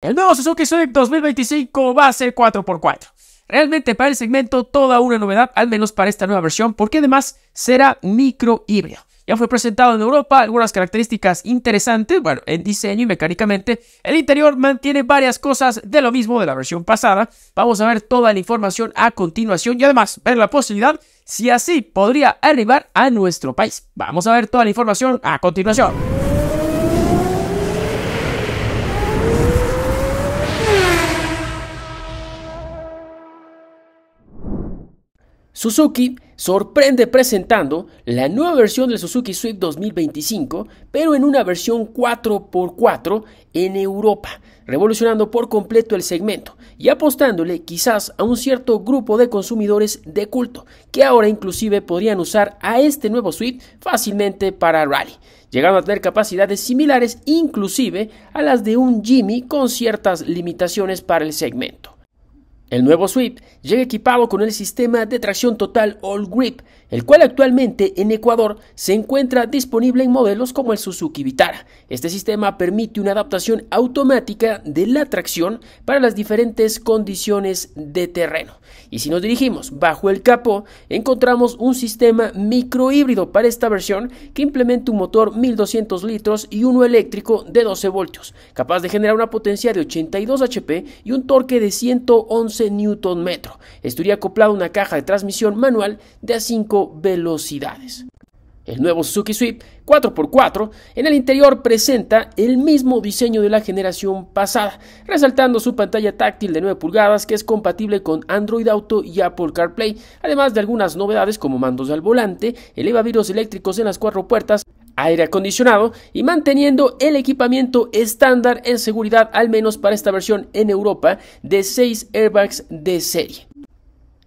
El nuevo Suzuki Swift 2025 va a ser 4x4. Realmente para el segmento toda una novedad, al menos para esta nueva versión, porque además será micro híbrido. Ya fue presentado en Europa algunas características interesantes, bueno, en diseño y mecánicamente. El interior mantiene varias cosas de lo mismo de la versión pasada. Vamos a ver toda la información a continuación y además ver la posibilidad si así podría arribar a nuestro país. Vamos a ver toda la información a continuación. Suzuki sorprende presentando la nueva versión del Suzuki Swift 2025, pero en una versión 4x4 en Europa, revolucionando por completo el segmento y apostándole quizás a un cierto grupo de consumidores de culto, que ahora inclusive podrían usar a este nuevo Swift fácilmente para rally, llegando a tener capacidades similares inclusive a las de un Jimmy con ciertas limitaciones para el segmento. El nuevo Swift llega equipado con el sistema de tracción total All Grip, el cual actualmente en Ecuador se encuentra disponible en modelos como el Suzuki Vitara. Este sistema permite una adaptación automática de la tracción para las diferentes condiciones de terreno. Y si nos dirigimos bajo el capó, encontramos un sistema microhíbrido para esta versión que implementa un motor 1200 litros y uno eléctrico de 12 voltios, capaz de generar una potencia de 82 HP y un torque de 111 Newton metro. Estaría a una caja de transmisión manual de a 5 velocidades. El nuevo Suzuki Swift 4x4 en el interior presenta el mismo diseño de la generación pasada, resaltando su pantalla táctil de 9 pulgadas que es compatible con Android Auto y Apple CarPlay, además de algunas novedades como mandos al volante, elevavirus eléctricos en las cuatro puertas, aire acondicionado y manteniendo el equipamiento estándar en seguridad al menos para esta versión en Europa de 6 airbags de serie.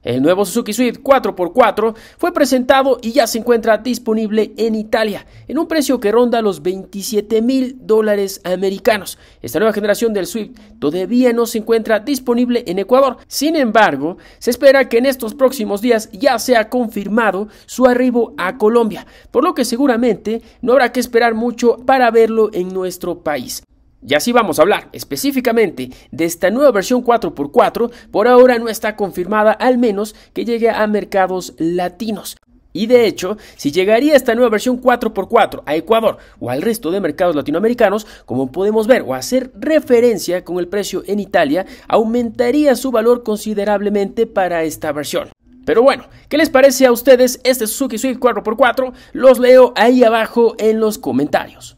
El nuevo Suzuki Swift 4x4 fue presentado y ya se encuentra disponible en Italia en un precio que ronda los 27 mil dólares americanos. Esta nueva generación del Swift todavía no se encuentra disponible en Ecuador. Sin embargo, se espera que en estos próximos días ya sea confirmado su arribo a Colombia, por lo que seguramente no habrá que esperar mucho para verlo en nuestro país. Y así vamos a hablar específicamente de esta nueva versión 4x4, por ahora no está confirmada al menos que llegue a mercados latinos. Y de hecho, si llegaría esta nueva versión 4x4 a Ecuador o al resto de mercados latinoamericanos, como podemos ver o hacer referencia con el precio en Italia, aumentaría su valor considerablemente para esta versión. Pero bueno, ¿qué les parece a ustedes este Suzuki Swift 4x4? Los leo ahí abajo en los comentarios.